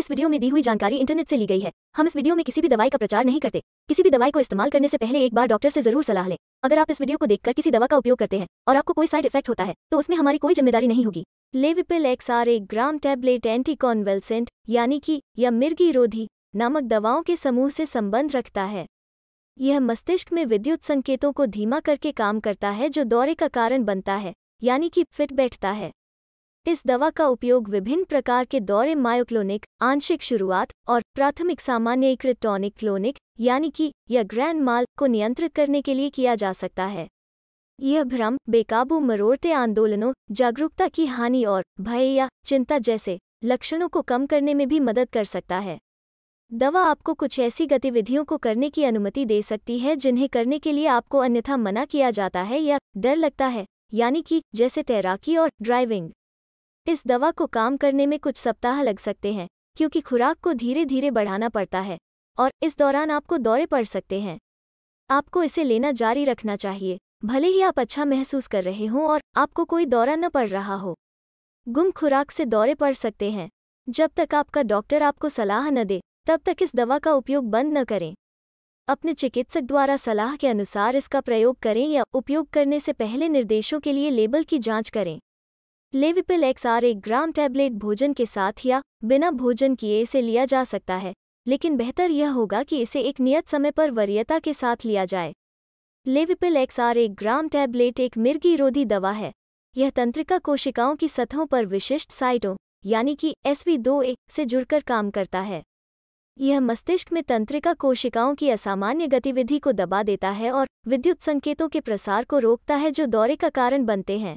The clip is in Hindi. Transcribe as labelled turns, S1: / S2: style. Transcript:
S1: इस वीडियो में दी हुई जानकारी इंटरनेट से ली गई है हम इस वीडियो में किसी भी दवाई का प्रचार नहीं करते किसी भी दवाई को इस्तेमाल करने से पहले एक बार डॉक्टर से जरूर सलाह लें अगर आप इस वीडियो को देखकर किसी दवा का उपयोग करते हैं और आपको कोई साइड इफेक्ट होता है तो उसमें हमारी कोई जिम्मेदारी नहीं होगी लेविपिल एक्स आर एक ग्राम टैबलेट एंटीकॉनवेलसेंट यानी कि या मिर्गी रोधी नामक दवाओं के समूह से संबंध रखता है यह मस्तिष्क में विद्युत संकेतों को धीमा करके काम करता है जो दौरे का कारण बनता है यानी कि फिट बैठता है इस दवा का उपयोग विभिन्न प्रकार के दौरे मायोक्लोनिक आंशिक शुरुआत और प्राथमिक सामान्यीकृत टॉनिक क्लोनिक यानी कि या ग्रैंड माल को नियंत्रित करने के लिए किया जा सकता है यह भ्रम बेकाबू मरोड़ते आंदोलनों जागरूकता की हानि और भय या चिंता जैसे लक्षणों को कम करने में भी मदद कर सकता है दवा आपको कुछ ऐसी गतिविधियों को करने की अनुमति दे सकती है जिन्हें करने के लिए आपको अन्यथा मना किया जाता है या डर लगता है यानी कि जैसे तैराकी और ड्राइविंग इस दवा को काम करने में कुछ सप्ताह लग सकते हैं क्योंकि खुराक को धीरे धीरे बढ़ाना पड़ता है और इस दौरान आपको दौरे पड़ सकते हैं आपको इसे लेना जारी रखना चाहिए भले ही आप अच्छा महसूस कर रहे हों और आपको कोई दौरा न पड़ रहा हो गुम खुराक से दौरे पड़ सकते हैं जब तक आपका डॉक्टर आपको सलाह न दे तब तक इस दवा का उपयोग बंद न करें अपने चिकित्सक द्वारा सलाह के अनुसार इसका प्रयोग करें या उपयोग करने से पहले निर्देशों के लिए लेबल की जांच करें लेविपिल एक्स आर एक ग्राम टैबलेट भोजन के साथ या बिना भोजन किए इसे लिया जा सकता है लेकिन बेहतर यह होगा कि इसे एक नियत समय पर वरीयता के साथ लिया जाए लेविपिल एक्स आर एक ग्राम टैबलेट एक मिर्गी रोधी दवा है यह तंत्रिका कोशिकाओं की सतहों पर विशिष्ट साइटों यानी कि एस दो ए से जुड़कर काम करता है यह मस्तिष्क में तंत्रिका कोशिकाओं की असामान्य गतिविधि को दबा देता है और विद्युत संकेतों के प्रसार को रोकता है जो दौरे का कारण बनते हैं